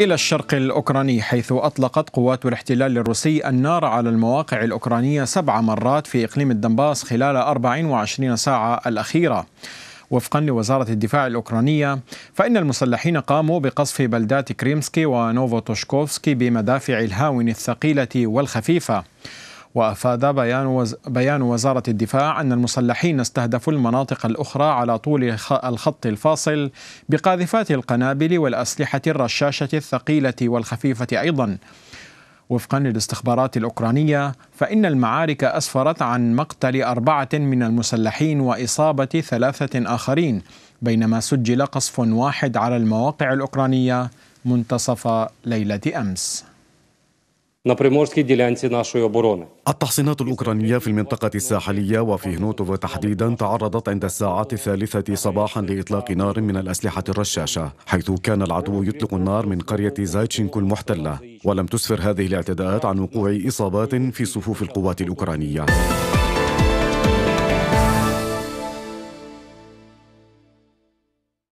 إلى الشرق الأوكراني حيث أطلقت قوات الاحتلال الروسي النار على المواقع الأوكرانية سبع مرات في إقليم الدنباس خلال 24 ساعة الأخيرة وفقا لوزارة الدفاع الأوكرانية فإن المسلحين قاموا بقصف بلدات كريمسكي ونوفوتوشكوفسكي بمدافع الهاون الثقيلة والخفيفة وأفاد بيان, وز... بيان وزارة الدفاع أن المسلحين استهدفوا المناطق الأخرى على طول الخط الفاصل بقاذفات القنابل والأسلحة الرشاشة الثقيلة والخفيفة أيضاً وفقا للاستخبارات الأوكرانية فإن المعارك أسفرت عن مقتل أربعة من المسلحين وإصابة ثلاثة آخرين بينما سجل قصف واحد على المواقع الأوكرانية منتصف ليلة أمس التحصينات الأوكرانية في المنطقة الساحلية وفي هنوتوف تحديدا تعرضت عند الساعات الثالثة صباحا لإطلاق نار من الأسلحة الرشاشة حيث كان العدو يطلق النار من قرية زايتشينكو المحتلة ولم تسفر هذه الاعتداءات عن وقوع إصابات في صفوف القوات الأوكرانية